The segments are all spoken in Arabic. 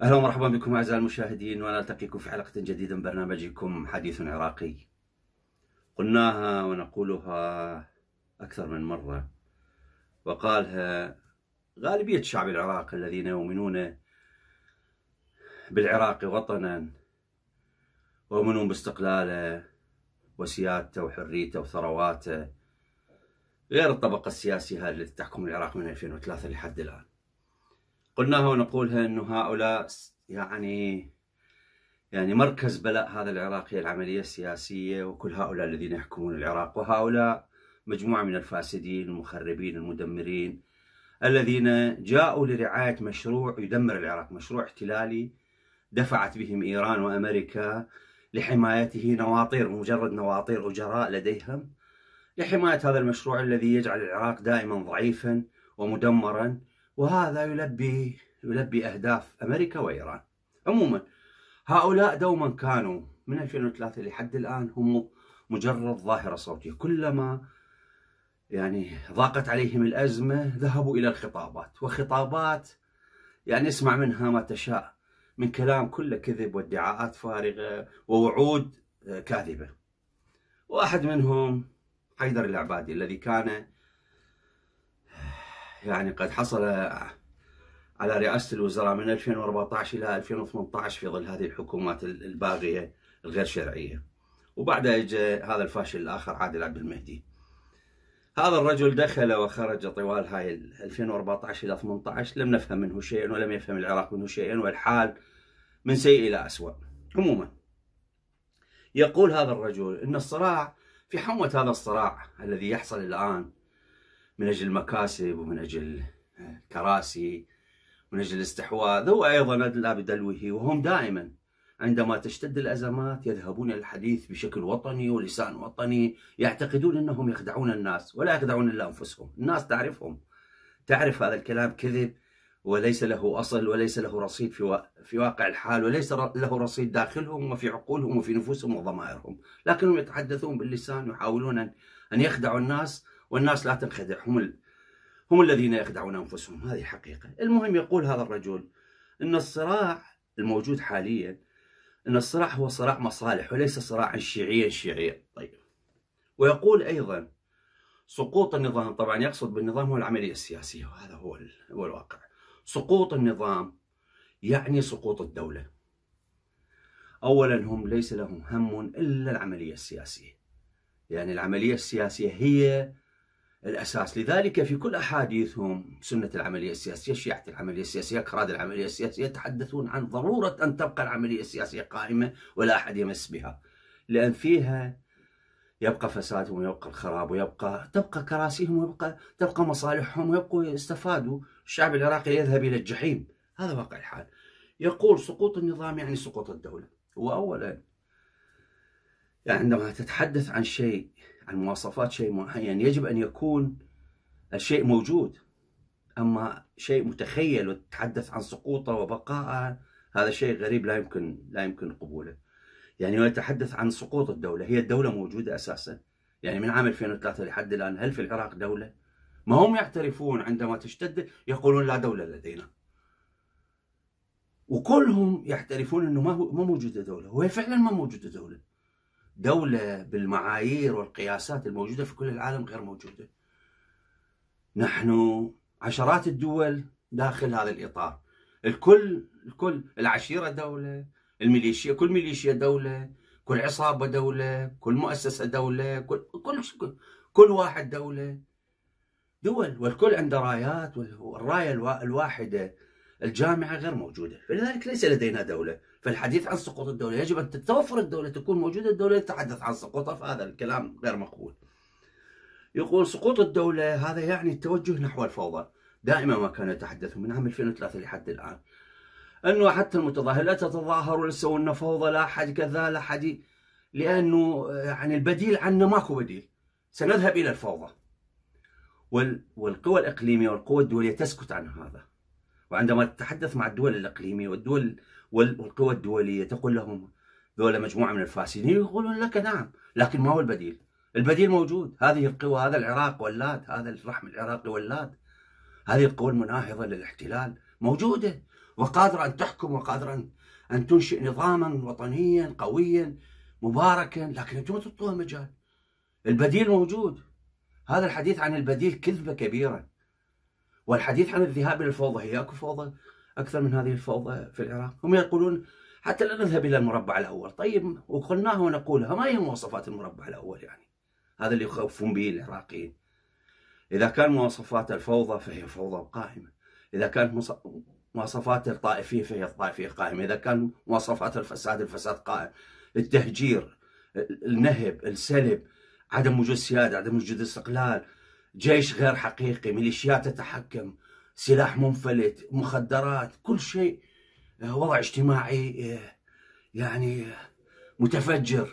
اهلا ومرحبا بكم اعزائي المشاهدين ونلتقيكم في حلقه جديده من برنامجكم حديث عراقي. قلناها ونقولها اكثر من مره وقالها غالبيه الشعب العراقي الذين يؤمنون بالعراق وطنا ومنهم باستقلاله وسيادته وحريته وثرواته غير الطبقة السياسية هذه التي تحكم العراق من 2003 لحد الآن قلناها ونقولها أنه هؤلاء يعني يعني مركز بلاء هذا العراق هي العملية السياسية وكل هؤلاء الذين يحكمون العراق وهؤلاء مجموعة من الفاسدين المخربين المدمرين الذين جاءوا لرعاية مشروع يدمر العراق مشروع احتلالي دفعت بهم إيران وأمريكا لحمايته نواطير مجرد نواطير أجراء لديهم لحماية هذا المشروع الذي يجعل العراق دائما ضعيفا ومدمرا وهذا يلبي يلبي أهداف أمريكا وإيران عموما هؤلاء دوما كانوا من 2003 لحد الآن هم مجرد ظاهرة صوتية كلما يعني ضاقت عليهم الأزمة ذهبوا إلى الخطابات وخطابات يعني اسمع منها ما تشاء من كلام كله كذب وادعاءات فارغة ووعود آه، كاذبة واحد منهم حيدر العبادي الذي كان آه، يعني قد حصل آه، على رئاسة الوزراء من 2014 إلى 2018 في ظل هذه الحكومات الباغية الغير شرعية وبعدها اجى هذا الفاشل الآخر عادل عبد المهدي هذا الرجل دخل وخرج طوال هاي 2014 الى 18 لم نفهم منه شيئا ولم يفهم العراق منه شيئا والحال من سيء الى اسوء عموما يقول هذا الرجل ان الصراع في حموة هذا الصراع الذي يحصل الان من اجل المكاسب ومن اجل الكراسي من اجل الاستحواذ هو ايضا ادلى بدلوه وهم دائما عندما تشتد الأزمات يذهبون الحديث بشكل وطني ولسان وطني يعتقدون أنهم يخدعون الناس ولا يخدعون إلا أنفسهم الناس تعرفهم تعرف هذا الكلام كذب وليس له أصل وليس له رصيد في واقع الحال وليس له رصيد داخلهم وفي عقولهم وفي نفوسهم وضمائرهم لكنهم يتحدثون باللسان ويحاولون أن يخدعوا الناس والناس لا تنخدع هم هم الذين يخدعون أنفسهم هذه حقيقة المهم يقول هذا الرجل أن الصراع الموجود حاليا أن الصراع هو صراع مصالح وليس صراعا شيعيا شيعيا طيب ويقول أيضا سقوط النظام طبعا يقصد بالنظام هو العملية السياسية وهذا هو, هو الواقع سقوط النظام يعني سقوط الدولة أولا هم ليس لهم هم إلا العملية السياسية يعني العملية السياسية هي الأساس لذلك في كل أحاديثهم سنة العملية السياسية شيعة العملية السياسية أكراد العملية السياسية يتحدثون عن ضرورة أن تبقى العملية السياسية قائمة ولا أحد يمس بها لأن فيها يبقى فسادهم ويبقى الخراب ويبقى تبقى كراسيهم ويبقى تبقى مصالحهم ويبقوا يستفادوا الشعب العراقي يذهب إلى الجحيم هذا واقع الحال يقول سقوط النظام يعني سقوط الدولة وأولا يعني عندما تتحدث عن شيء عن مواصفات شيء معين يعني يجب أن يكون الشيء موجود أما شيء متخيل وتتحدث عن سقوطه وبقائه هذا شيء غريب لا يمكن لا يمكن قبوله يعني يتحدث عن سقوط الدولة هي الدولة موجودة أساسا يعني من عام 2003 لحد الآن هل في العراق دولة؟ ما هم يعترفون عندما تشتد يقولون لا دولة لدينا وكلهم يعترفون انه ما ما موجوده دوله وهي فعلا ما موجوده دوله دولة بالمعايير والقياسات الموجودة في كل العالم غير موجودة نحن عشرات الدول داخل هذا الإطار الكل الكل العشيرة دولة الميليشيا كل ميليشيا دولة كل عصابة دولة كل مؤسسة دولة كل كل كل واحد دولة دول والكل عنده رايات والراية الواحدة الجامعة غير موجودة فلذلك ليس لدينا دولة فالحديث عن سقوط الدولة يجب أن تتوفر الدولة تكون موجودة الدولة تتحدث عن سقوطها فهذا الكلام غير مقبول يقول سقوط الدولة هذا يعني التوجه نحو الفوضى دائما ما كانوا يتحدثون من عام 2003 لحد الآن أنه حتى المتظاهر لا تتظاهروا لا تسوون فوضى لا حد كذا لا حد لأنه يعني البديل عنا ماكو بديل سنذهب إلى الفوضى والقوى الإقليمية والقوى الدولية تسكت عن هذا وعندما تتحدث مع الدول الإقليمية والدول والقوى الدولية تقول لهم ذولا مجموعة من الفاسدين يقولون لك نعم لكن ما هو البديل البديل موجود هذه القوى هذا العراق ولاد هذا الرحم العراقي ولاد هذه القوى المناهضة للاحتلال موجودة وقادرة أن تحكم وقادرة أن ان تنشئ نظاما وطنيا قويا مباركا لكن انتم ما تعطوها مجال البديل موجود هذا الحديث عن البديل كذبه كبيره والحديث عن الذهاب إلى الفوضى هي أكو فوضى أكثر من هذه الفوضى في العراق هم يقولون حتى لا نذهب إلى المربع الأول طيب وقلناها ونقولها ما هي مواصفات المربع الأول يعني هذا اللي يخوفون به العراقيين إذا كان مواصفات الفوضى فهي فوضى قائمة إذا كانت مواصفات الطائفية فهي الطائفية قائمة إذا كان مواصفات الفساد الفساد قائم التهجير النهب السلب عدم وجود سيادة عدم وجود استقلال جيش غير حقيقي ميليشيات تتحكم سلاح منفلت مخدرات كل شيء آه، وضع اجتماعي آه، يعني آه، متفجر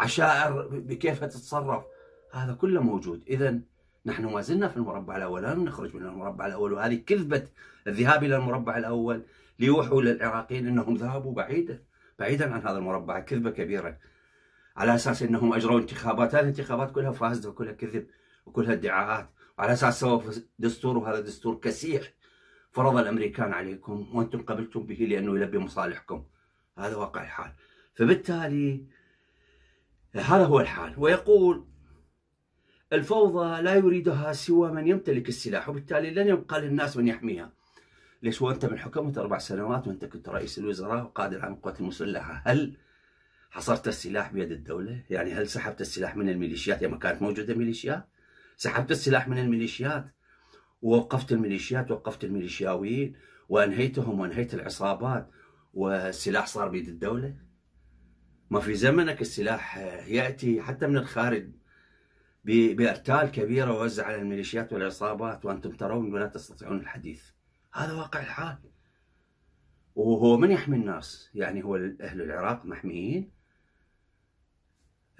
عشائر بكيف تتصرف هذا كله موجود اذا نحن ما زلنا في المربع الاول لم نخرج من المربع الاول وهذه كذبه الذهاب الى المربع الاول ليوحوا للعراقيين انهم ذهبوا بعيدا بعيدا عن هذا المربع كذبه كبيره على اساس انهم اجروا انتخابات هذه الانتخابات كلها فاسده وكلها كذب وكل هالدعاءات وعلى اساس سوى دستور وهذا دستور كسيح فرض الامريكان عليكم وانتم قبلتم به لانه يلبي مصالحكم هذا واقع الحال فبالتالي هذا هو الحال ويقول الفوضى لا يريدها سوى من يمتلك السلاح وبالتالي لن يبقى للناس من يحميها ليش وانت من حكمت اربع سنوات وانت كنت رئيس الوزراء وقائد العام للقوات المسلحه هل حصرت السلاح بيد الدوله؟ يعني هل سحبت السلاح من الميليشيات لما يعني كانت موجوده ميليشيات؟ سحبت السلاح من الميليشيات ووقفت الميليشيات وقفت الميليشياويين وانهيتهم وانهيت العصابات والسلاح صار بيد الدوله ما في زمنك السلاح ياتي حتى من الخارج بارتال كبيره ووزع على الميليشيات والعصابات وانتم ترون ولا تستطيعون الحديث هذا واقع الحال وهو من يحمي الناس يعني هو اهل العراق محميين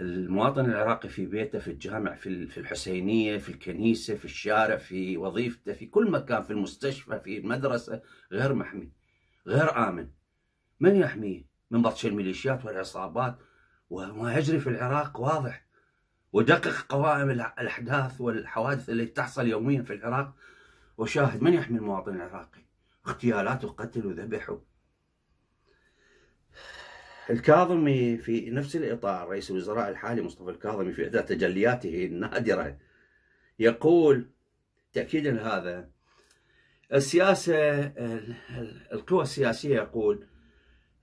المواطن العراقي في بيته في الجامع في في الحسينيه في الكنيسه في الشارع في وظيفته في كل مكان في المستشفى في المدرسه غير محمي غير امن من يحميه من بطش الميليشيات والعصابات وما يجري في العراق واضح ودقق قوائم الاحداث والحوادث اللي تحصل يوميا في العراق وشاهد من يحمي المواطن العراقي اغتيالات وقتل وذبح الكاظمي في نفس الإطار رئيس الوزراء الحالي مصطفى الكاظمي في إحدى تجلياته النادرة يقول تأكيدا هذا السياسة القوى السياسية يقول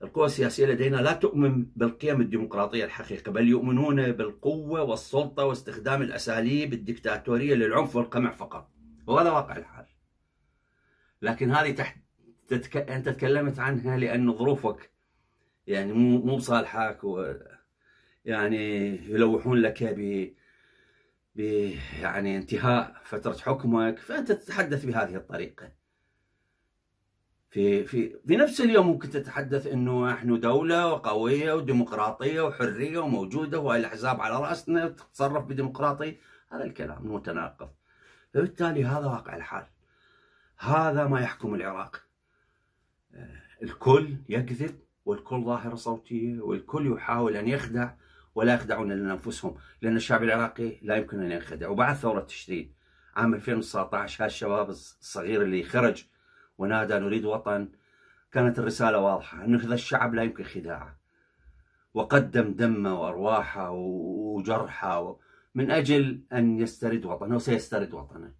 القوى السياسية لدينا لا تؤمن بالقيم الديمقراطية الحقيقة بل يؤمنون بالقوة والسلطة واستخدام الأساليب الدكتاتورية للعنف والقمع فقط وهذا واقع الحال لكن هذه تحت تتك... أنت تكلمت عنها لأن ظروفك يعني مو مو بصالحك و يعني يلوحون لك ب ب يعني انتهاء فتره حكمك فانت تتحدث بهذه الطريقه في في في نفس اليوم ممكن تتحدث انه احنا دوله وقويه وديمقراطيه وحريه وموجوده وهي الاحزاب على راسنا وتتصرف بديمقراطي هذا الكلام متناقض فبالتالي هذا واقع الحال هذا ما يحكم العراق آه، الكل يكذب والكل ظاهرة صوتية والكل يحاول أن يخدع ولا يخدعون إلا أنفسهم لأن الشعب العراقي لا يمكن أن ينخدع وبعد ثورة تشرين عام 2019 هالشباب الصغير اللي خرج ونادى نريد وطن كانت الرسالة واضحة أنه هذا الشعب لا يمكن خداعه وقدم دمه وأرواحه وجرحه من أجل أن يسترد وطنه وسيسترد وطنه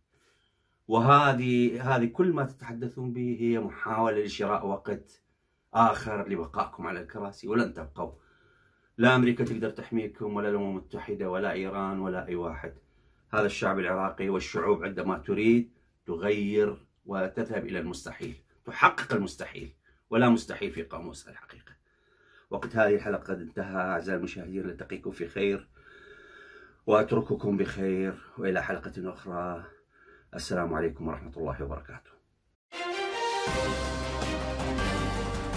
وهذه هذه كل ما تتحدثون به هي محاولة لشراء وقت آخر لبقائكم على الكراسي ولن تبقوا لا أمريكا تقدر تحميكم ولا الأمم المتحدة ولا إيران ولا أي واحد هذا الشعب العراقي والشعوب عندما تريد تغير وتذهب إلى المستحيل تحقق المستحيل ولا مستحيل في قاموس الحقيقة وقت هذه الحلقة قد انتهى أعزائي المشاهدين نلتقيكم في خير وأترككم بخير وإلى حلقة أخرى السلام عليكم ورحمة الله وبركاته